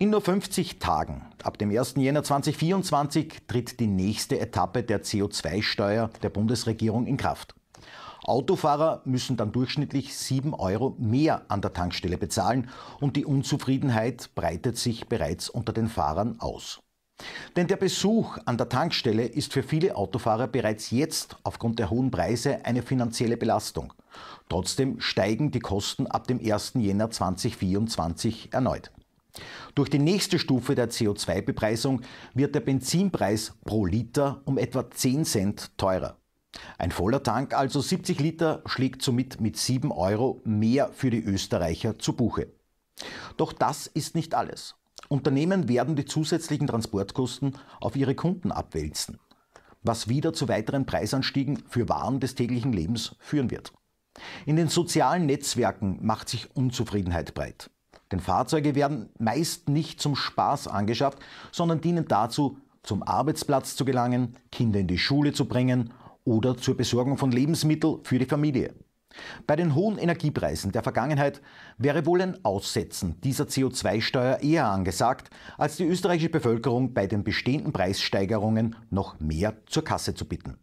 In nur 50 Tagen, ab dem 1. Jänner 2024, tritt die nächste Etappe der CO2-Steuer der Bundesregierung in Kraft. Autofahrer müssen dann durchschnittlich 7 Euro mehr an der Tankstelle bezahlen und die Unzufriedenheit breitet sich bereits unter den Fahrern aus. Denn der Besuch an der Tankstelle ist für viele Autofahrer bereits jetzt aufgrund der hohen Preise eine finanzielle Belastung. Trotzdem steigen die Kosten ab dem 1. Jänner 2024 erneut. Durch die nächste Stufe der CO2-Bepreisung wird der Benzinpreis pro Liter um etwa 10 Cent teurer. Ein voller Tank, also 70 Liter, schlägt somit mit 7 Euro mehr für die Österreicher zu Buche. Doch das ist nicht alles. Unternehmen werden die zusätzlichen Transportkosten auf ihre Kunden abwälzen, was wieder zu weiteren Preisanstiegen für Waren des täglichen Lebens führen wird. In den sozialen Netzwerken macht sich Unzufriedenheit breit. Denn Fahrzeuge werden meist nicht zum Spaß angeschafft, sondern dienen dazu, zum Arbeitsplatz zu gelangen, Kinder in die Schule zu bringen oder zur Besorgung von Lebensmitteln für die Familie. Bei den hohen Energiepreisen der Vergangenheit wäre wohl ein Aussetzen dieser CO2-Steuer eher angesagt, als die österreichische Bevölkerung bei den bestehenden Preissteigerungen noch mehr zur Kasse zu bitten.